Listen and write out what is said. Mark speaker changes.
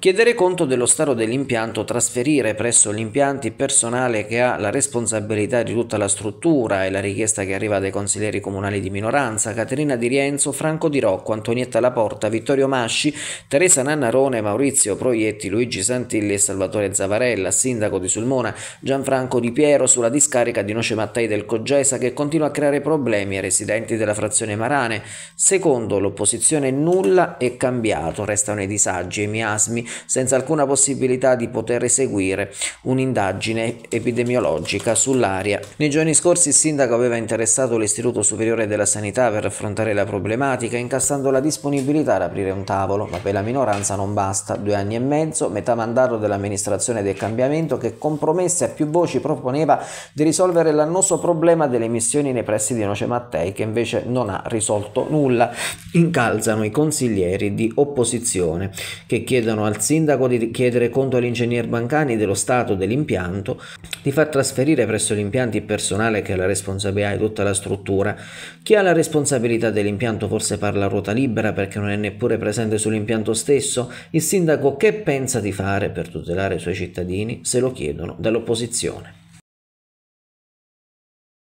Speaker 1: chiedere conto dello stato dell'impianto, trasferire presso gli impianti personale che ha la responsabilità di tutta la struttura e la richiesta che arriva dai consiglieri comunali di minoranza, Caterina Di Rienzo, Franco Di Rocco, Antonietta Laporta, Vittorio Masci, Teresa Nannarone, Maurizio Proietti, Luigi Santilli e Salvatore Zavarella, sindaco di Sulmona, Gianfranco Di Piero sulla discarica di Noce Mattei del Coggesa che continua a creare problemi ai residenti della frazione Marane. Secondo l'opposizione nulla è cambiato, restano i disagi e i miasmi senza alcuna possibilità di poter eseguire un'indagine epidemiologica sull'area. Nei giorni scorsi il sindaco aveva interessato l'Istituto Superiore della Sanità per affrontare la problematica, incassando la disponibilità ad aprire un tavolo, ma per la minoranza non basta. Due anni e mezzo, metà mandato dell'amministrazione del cambiamento che compromesse a più voci proponeva di risolvere l'annoso problema delle emissioni nei pressi di Noce Mattei, che invece non ha risolto nulla. Incalzano i consiglieri di opposizione che chiedono al sindaco di chiedere conto all'ingegner Bancani dello stato dell'impianto, di far trasferire presso l'impianto il personale che ha la responsabilità di tutta la struttura. Chi ha la responsabilità dell'impianto forse parla a ruota libera perché non è neppure presente sull'impianto stesso? Il sindaco che pensa di fare per tutelare i suoi cittadini se lo chiedono dall'opposizione.